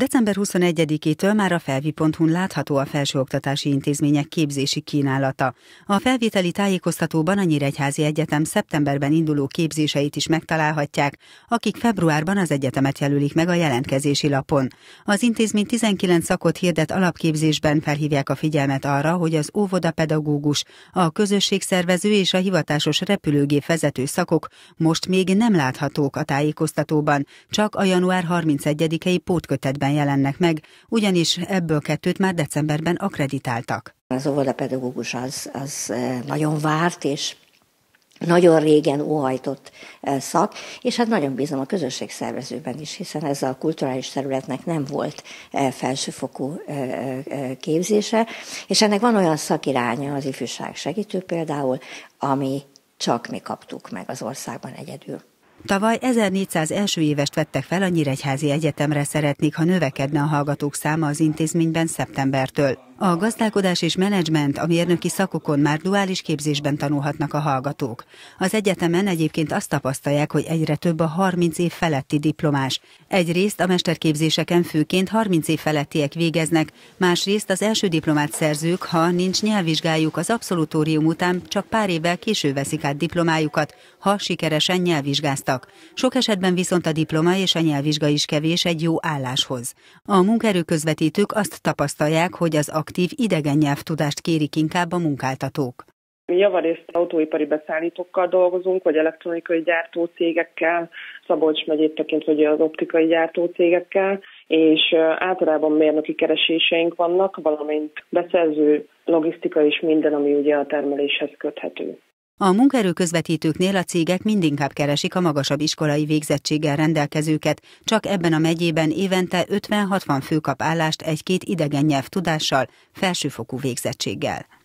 December 21-től már a felvi.hu-n látható a felsőoktatási intézmények képzési kínálata. A felvételi tájékoztatóban a Nyíregyházi Egyetem szeptemberben induló képzéseit is megtalálhatják, akik februárban az egyetemet jelölik meg a jelentkezési lapon. Az intézmény 19 szakot hirdet alapképzésben felhívják a figyelmet arra, hogy az óvodapedagógus, a közösségszervező és a hivatásos repülőgép vezető szakok most még nem láthatók a tájékoztatóban, csak a január 31-i pótkötetben évben jelennek meg, ugyanis ebből kettőt már decemberben akreditáltak. Az óvodapedagógus az, az eh, nagyon várt, és nagyon régen óhajtott eh, szak, és hát nagyon bízom a közösségszervezőben is, hiszen ez a kulturális területnek nem volt eh, felsőfokú képzése, és ennek van olyan szakiránya, az ifjúság segítő például, ami csak mi kaptuk meg az országban egyedül. Tavaly 1400 első évest vettek fel a Nyíregyházi Egyetemre szeretnék, ha növekedne a hallgatók száma az intézményben szeptembertől. A gazdálkodás és menedzsment a mérnöki szakokon már duális képzésben tanulhatnak a hallgatók. Az egyetemen egyébként azt tapasztalják, hogy egyre több a 30 év feletti diplomás. Egyrészt a mesterképzéseken főként 30 év felettiek végeznek, másrészt az első diplomát szerzők, ha nincs nyelvvizsgájuk az abszolutórium után, csak pár évvel késő veszik át diplomájukat, ha sikeresen nyelvvizsgáztak. Sok esetben viszont a diploma és a nyelvvizsga is kevés egy jó álláshoz. A munkaerőközvetítők azt tapasztalják, hogy az aktív idegen nyelvtudást kérik inkább a munkáltatók. Mi javarészt autóipari beszállítókkal dolgozunk, vagy elektronikai gyártócégekkel, Szabolcs megyét tekintve hogy az optikai gyártócégekkel, és általában mérnöki kereséseink vannak, valamint beszerző logisztika és minden, ami ugye a termeléshez köthető. A munkaerő közvetítőknél a cégek mindinkább keresik a magasabb iskolai végzettséggel rendelkezőket, csak ebben a megyében évente 50-60 fő kap állást egy-két idegen nyelv tudással, felsőfokú végzettséggel.